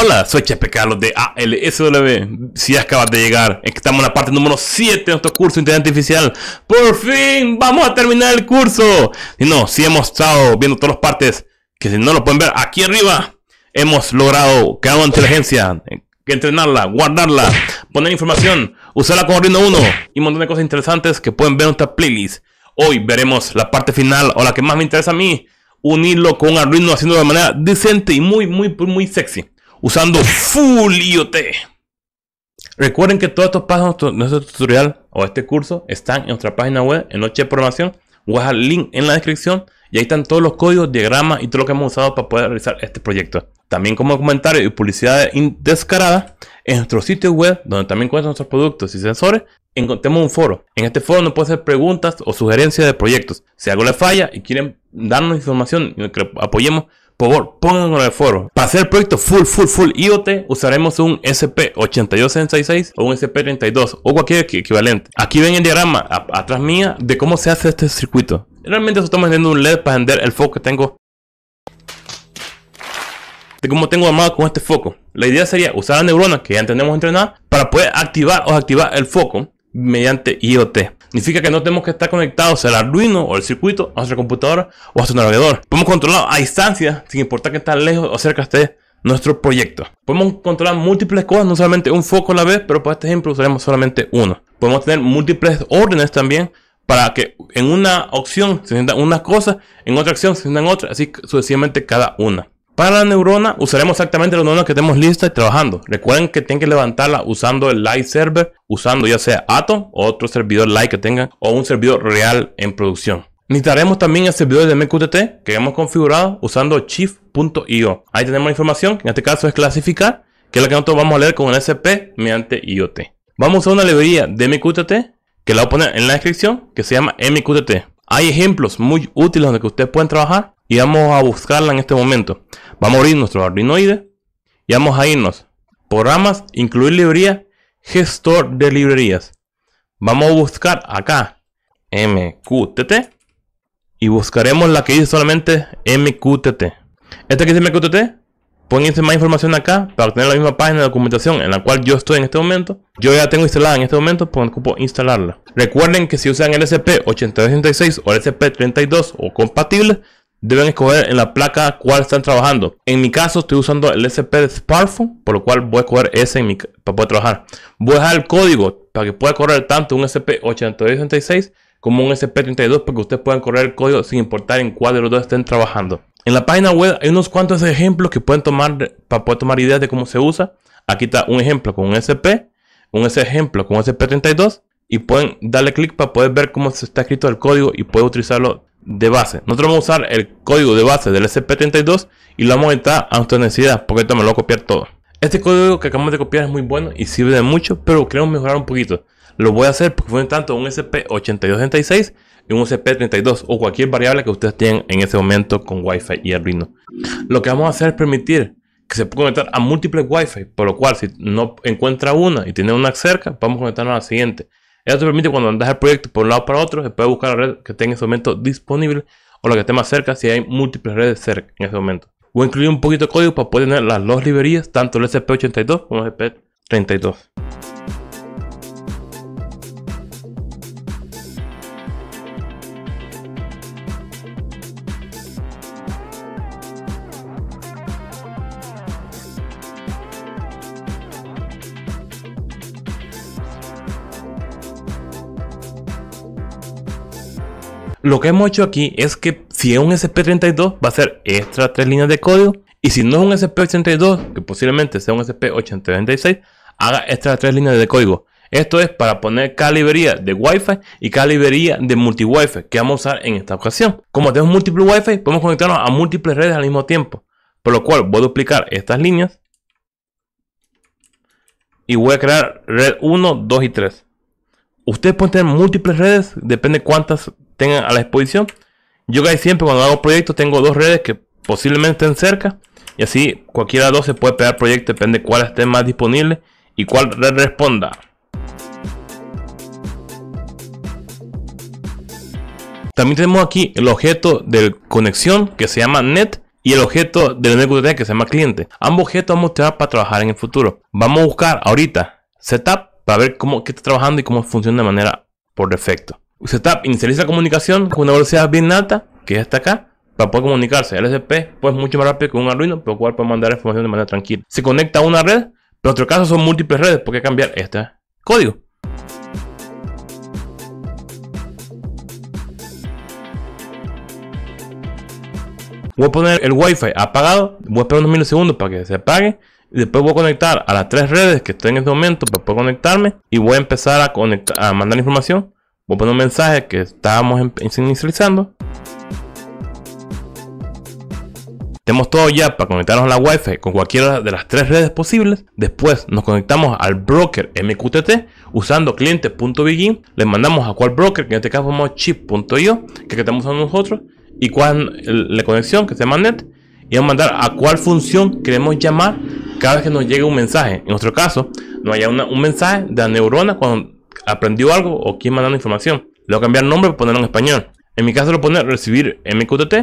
Hola, soy Chepe Carlos de ALSW. Si acabas de llegar, estamos en la parte número 7 de nuestro curso de inteligencia artificial. ¡Por fin! ¡Vamos a terminar el curso! Si no, si hemos estado viendo todas las partes, que si no lo pueden ver aquí arriba, hemos logrado crear una inteligencia, eh, entrenarla, guardarla, poner información, usarla con Arduino 1 y un montón de cosas interesantes que pueden ver en nuestra playlist. Hoy veremos la parte final o la que más me interesa a mí, unirlo con un Arduino haciendo de manera decente y muy, muy, muy sexy usando full IoT. Recuerden que todos estos pasos de nuestro tutorial o este curso están en nuestra página web en Noche de Programación. Voy a dejar el link en la descripción y ahí están todos los códigos, diagramas y todo lo que hemos usado para poder realizar este proyecto. También como comentarios y publicidad descarada en nuestro sitio web donde también encuentran nuestros productos y sensores encontremos un foro. En este foro nos pueden hacer preguntas o sugerencias de proyectos. Si algo les falla y quieren darnos información y que apoyemos, por favor, pónganlo en el foro. Para hacer el proyecto full, full, full IoT, usaremos un SP8266 o un SP32 o cualquier equivalente. Aquí ven el diagrama atrás mía de cómo se hace este circuito. Realmente estamos vendiendo un LED para vender el foco que tengo de cómo tengo armado con este foco. La idea sería usar la neurona que ya entendemos entrenar para poder activar o activar el foco mediante IoT significa que no tenemos que estar conectados al Arduino o el circuito, a nuestra computadora o a nuestro navegador. Podemos controlar a distancia, sin importar que tan lejos o cerca esté nuestro proyecto. Podemos controlar múltiples cosas, no solamente un foco a la vez, pero para este ejemplo usaremos solamente uno. Podemos tener múltiples órdenes también para que en una opción se sientan unas cosas, en otra acción se sientan otras, así sucesivamente cada una. Para la neurona usaremos exactamente la neurona que tenemos lista y trabajando. Recuerden que tienen que levantarla usando el Live Server, usando ya sea Atom o otro servidor Live que tengan o un servidor real en producción. Necesitaremos también el servidor de MQTT que hemos configurado usando chief.io. Ahí tenemos la información, que en este caso es clasificar, que es la que nosotros vamos a leer con un SP mediante IoT. Vamos a una librería de MQTT que la voy a poner en la descripción que se llama MQTT. Hay ejemplos muy útiles donde que ustedes pueden trabajar y vamos a buscarla en este momento. Vamos a abrir nuestro Arduinoide y vamos a irnos. Programas, incluir librería, gestor de librerías. Vamos a buscar acá MQTT y buscaremos la que dice solamente MQTT. Esta que dice MQTT, pónganse más información acá para tener la misma página de documentación en la cual yo estoy en este momento. Yo ya tengo instalada en este momento, pues ocupo instalarla. Recuerden que si usan el SP8266 o el SP32 o compatibles, deben escoger en la placa cuál están trabajando. En mi caso estoy usando el SP de Smartphone, por lo cual voy a escoger ese para poder trabajar. Voy a dejar el código para que pueda correr tanto un SP8266 como un SP32 para que ustedes puedan correr el código sin importar en cuál de los dos estén trabajando. En la página web hay unos cuantos ejemplos que pueden tomar para poder tomar ideas de cómo se usa. Aquí está un ejemplo con un SP, un ejemplo con un SP32 y pueden darle clic para poder ver cómo se está escrito el código y poder utilizarlo de base. Nosotros vamos a usar el código de base del SP32 y lo vamos a editar a nuestra necesidad, porque esto me lo va a copiar todo. Este código que acabamos de copiar es muy bueno y sirve de mucho, pero queremos mejorar un poquito. Lo voy a hacer porque fue tanto un SP8266 y un SP32 o cualquier variable que ustedes tengan en ese momento con Wi-Fi y Arduino. Lo que vamos a hacer es permitir que se pueda conectar a múltiples Wi-Fi, por lo cual si no encuentra una y tiene una cerca, vamos a conectarnos a la siguiente te permite cuando andas el proyecto por un lado para otro, se puede buscar la red que esté en ese momento disponible o la que esté más cerca si hay múltiples redes cerca en ese momento. Voy a incluir un poquito de código para poder tener las dos librerías, tanto el SP82 como el SP32. Lo que hemos hecho aquí es que si es un SP32 va a ser extra tres líneas de código y si no es un SP82, que posiblemente sea un sp seis haga extra tres líneas de código. Esto es para poner cada de Wi-Fi y cada de multi-Wi-Fi que vamos a usar en esta ocasión. Como tenemos múltiples Wi-Fi, podemos conectarnos a múltiples redes al mismo tiempo. Por lo cual voy a duplicar estas líneas y voy a crear red 1, 2 y 3. Ustedes pueden tener múltiples redes, depende cuántas tengan a la exposición. Yo casi siempre cuando hago proyectos tengo dos redes que posiblemente estén cerca. Y así cualquiera de dos se puede pegar proyecto depende cuál esté más disponible y cuál responda. También tenemos aquí el objeto de conexión que se llama net y el objeto del network que se llama cliente. Ambos objetos vamos a para trabajar en el futuro. Vamos a buscar ahorita setup para ver cómo está trabajando y cómo funciona de manera por defecto. Setup inicializa comunicación con una velocidad bien alta, que es esta acá, para poder comunicarse. El es pues mucho más rápido que un Arduino, pero lo cual puede mandar información de manera tranquila. Se conecta a una red, pero en otro caso son múltiples redes, porque cambiar este código. Voy a poner el wifi apagado, voy a esperar unos milisegundos para que se apague y después voy a conectar a las tres redes que estoy en este momento para poder conectarme y voy a empezar a, a mandar información Voy a poner un mensaje que estábamos em-, inicializando. Tenemos todo ya para conectarnos a la Wi-Fi con cualquiera de las tres redes posibles. Después nos conectamos al broker MQTT usando cliente.begin. Le mandamos a cuál broker, que en este caso es chip.io, que, que estamos usando nosotros, y cuál es la conexión, que se llama net. Y vamos a mandar a cuál función queremos llamar cada vez que nos llegue un mensaje. En nuestro caso, nos haya un mensaje de la neurona cuando aprendió algo o quién mandando información. a cambiar el nombre para ponerlo en español. En mi caso lo pone recibir MQTT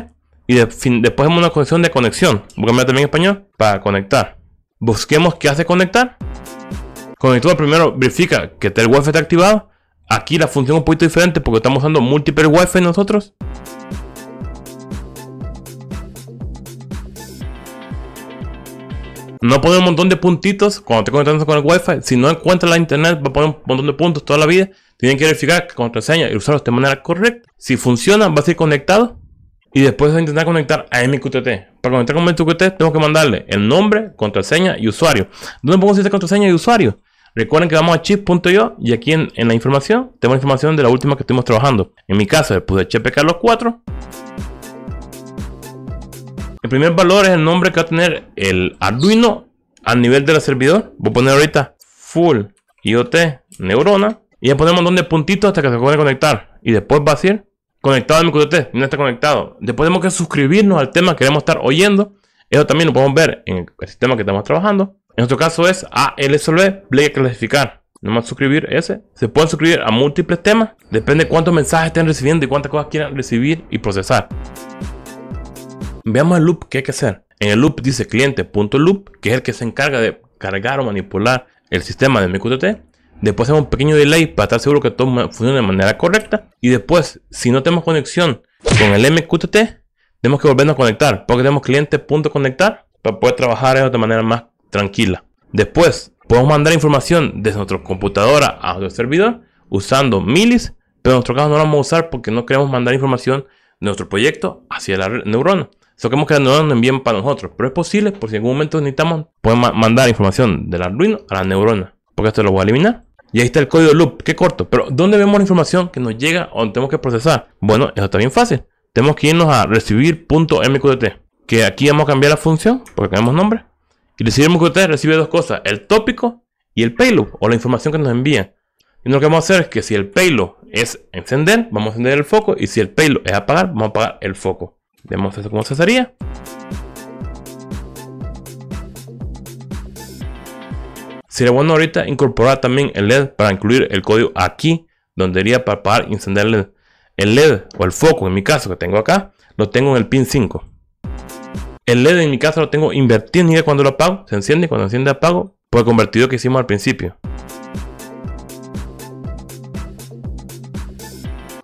y de, después en una conexión de conexión. Voy a cambiar también español para conectar. Busquemos qué hace conectar. Conector primero verifica que el wifi está activado. Aquí la función es un poquito diferente porque estamos usando múltiples wifi nosotros. No pone un montón de puntitos cuando te conectas con el wifi, Si no encuentras la internet, va a poner un montón de puntos toda la vida. Tienen que verificar que contraseña y usarlos de manera correcta. Si funciona, va a ser conectado. Y después a intentar conectar a MQTT. Para conectar con MQTT, tengo que mandarle el nombre, contraseña y usuario. ¿Dónde pongo esta contraseña y usuario? Recuerden que vamos a chip.io y aquí en, en, la información la información de la última que estuvimos trabajando. En mi caso, después de chpk los 4. El primer valor es el nombre que va a tener el Arduino al nivel del servidor. Voy a poner ahorita full IoT neurona. Y ya ponemos un puntito hasta que se pueda conectar. Y después va a decir conectado a mi IOT No está conectado. Después tenemos que suscribirnos al tema que queremos estar oyendo. Eso también lo podemos ver en el sistema que estamos trabajando. En nuestro caso es ALSB Play Clasificar. Nomás suscribir ese. Se pueden suscribir a múltiples temas. Depende de cuántos mensajes estén recibiendo y cuántas cosas quieran recibir y procesar. Veamos el loop que hay que hacer. En el loop dice cliente.loop, que es el que se encarga de cargar o manipular el sistema de MQTT. Después hacemos un pequeño delay para estar seguro que todo funcione de manera correcta. Y después, si no tenemos conexión con el MQTT, tenemos que volvernos a conectar. Porque tenemos cliente.conectar para poder trabajar eso de manera más tranquila. Después, podemos mandar información desde nuestra computadora a nuestro servidor usando milis. Pero en nuestro caso no lo vamos a usar porque no queremos mandar información de nuestro proyecto hacia la neurona. Eso hemos que no nos envíen para nosotros. Pero es posible, por si en algún momento necesitamos, podemos mandar información del Arduino a la neurona. Porque esto lo voy a eliminar. Y ahí está el código loop, qué corto. Pero ¿dónde vemos la información que nos llega o tenemos que procesar? Bueno, eso está bien fácil. Tenemos que irnos a recibir.mqtt. Que aquí vamos a cambiar la función, porque tenemos nombre. Y recibir.mqtt recibe dos cosas, el tópico y el payload, o la información que nos envía Y lo que vamos a hacer es que si el payload es encender, vamos a encender el foco. Y si el payload es apagar, vamos a apagar el foco vemos cómo se haría. Sería bueno ahorita incorporar también el LED para incluir el código aquí, donde iría para apagar encender el LED. el LED. o el foco, en mi caso, que tengo acá, lo tengo en el pin 5. El LED en mi caso lo tengo invertido en cuando lo apago, se enciende, cuando enciende apago, por el convertido que hicimos al principio.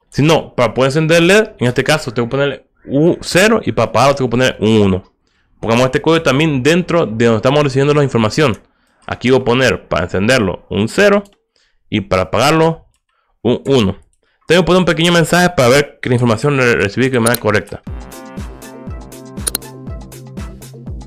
Si no, para poder encender el LED, en este caso tengo que ponerle 0 y para apagarlo tengo que poner un 1. Pongamos este código también dentro de donde estamos recibiendo la información. Aquí voy a poner para encenderlo un 0 y para apagarlo un 1. Tengo que poner un pequeño mensaje para ver que la información la recibí de manera correcta.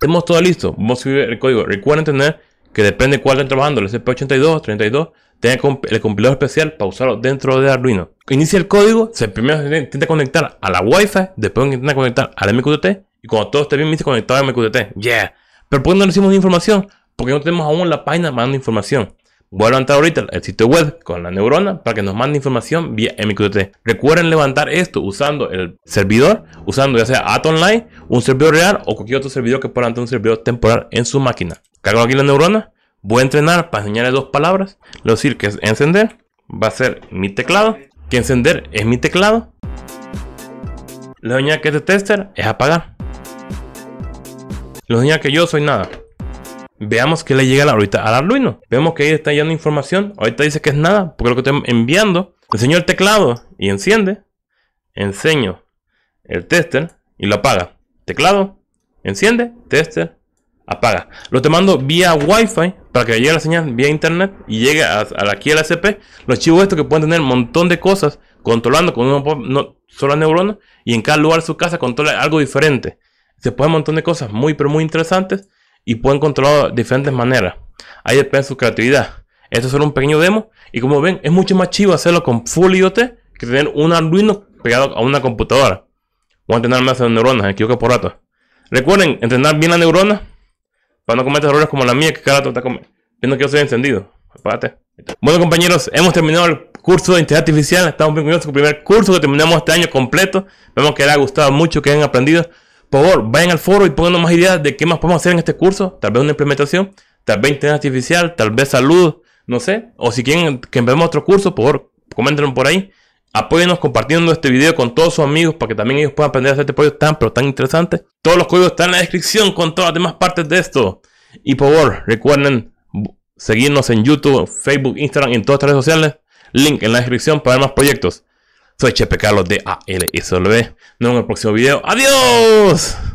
Tenemos todo listo. Vamos a subir el código. Recuerden tener que depende de cuál estén trabajando, el CP82, 32 Tenga el compilador especial para usarlo dentro de Arduino. Inicia el código, se primero intenta conectar a la Wi-Fi, después intenta conectar al MQTT y cuando todo esté bien, me conectado al MQTT. Yeah. Pero ¿por qué no recibimos información? Porque no tenemos aún la página mandando información. Voy a levantar ahorita el sitio web con la neurona para que nos mande información vía MQTT. Recuerden levantar esto usando el servidor, usando ya sea Online, un servidor real o cualquier otro servidor que pueda tener un servidor temporal en su máquina. Cargo aquí la neurona Voy a entrenar para enseñarle dos palabras. Lo decir que es encender va a ser mi teclado. Que encender es mi teclado. Le voy a que este tester es apagar. Lo voy que yo soy nada. Veamos que le llega ahorita al Arduino. Vemos que ahí está yendo información. Ahorita dice que es nada, porque lo que estoy enviando. Enseño el teclado y enciende. Enseño el tester y lo apaga. Teclado, enciende, tester, apaga. Lo te mando vía Wi-Fi para que llegue la señal vía internet y llegue a, aquí al SP. Los chivos esto que pueden tener un montón de cosas controlando con una sola neurona y en cada lugar de su casa controla algo diferente. Se pueden un montón de cosas muy pero muy interesantes y pueden controlar de diferentes maneras. Ahí depende su creatividad. Esto es solo un pequeño demo y como ven es mucho más chivo hacerlo con full IoT que tener un Arduino pegado a una computadora. O entrenar más neuronas, me equivoco por rato. Recuerden, entrenar bien la neuronas para no cometer errores como la mía que cada rato está viendo que yo soy encendido. Bueno compañeros, hemos terminado el curso de inteligencia artificial. Estamos bien con el primer curso que terminamos este año completo. Vemos que les ha gustado mucho, que han aprendido. Por favor, vayan al foro y pongan más ideas de qué más podemos hacer en este curso. Tal vez una implementación, tal vez inteligencia artificial, tal vez salud, no sé. O si quieren que empecemos otro curso, por favor, comenten por ahí. Apóyenos compartiendo este video con todos sus amigos para que también ellos puedan aprender a hacer este proyecto tan, pero tan interesante. Todos los códigos están en la descripción con todas las demás partes de esto. Y por favor, recuerden seguirnos en YouTube, Facebook, Instagram y en todas las redes sociales. Link en la descripción para más proyectos. Soy Chepe Carlos de ALSLB. Nos vemos en el próximo video. ¡Adiós!